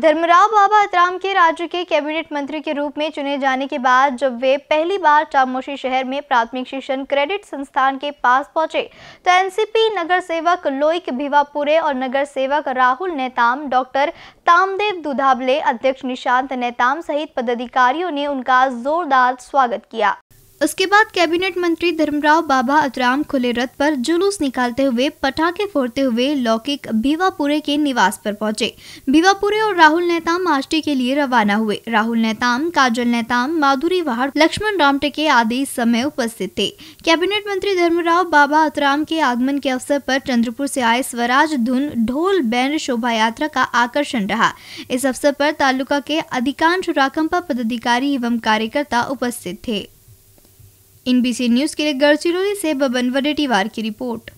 धर्मराव बाबा अतराम के राज्य के कैबिनेट मंत्री के रूप में चुने जाने के बाद जब वे पहली बार चामोशी शहर में प्राथमिक शिक्षण क्रेडिट संस्थान के पास पहुंचे तो एनसीपी नगर सेवक लोइक भिवापुरे और नगर सेवक राहुल नेताम डॉक्टर तामदेव दुधाबले अध्यक्ष निशांत नेताम सहित पदाधिकारियों ने उनका जोरदार स्वागत किया उसके बाद कैबिनेट मंत्री धर्मराव बाबा अतराम खुले रथ पर जुलूस निकालते हुए पटाखे फोड़ते हुए लौकिक भीवापुरे के निवास पर पहुंचे भीवापुरे और राहुल नेताम आष्टी के लिए रवाना हुए राहुल नेताम काजल नेताम माधुरी वहाड़ लक्ष्मण रामटेके आदि इस समय उपस्थित थे कैबिनेट मंत्री धर्मराव बाबा अतराम के आगमन के अवसर पर चंद्रपुर से आए स्वराज धुन ढोल बैंड शोभा यात्रा का आकर्षण रहा इस अवसर पर तालुका के अधिकांश राकंपा पदाधिकारी एवं कार्यकर्ता उपस्थित थे एनबीसी न्यूज़ के लिए गढ़चिरौली से बबन वडेटीवार की रिपोर्ट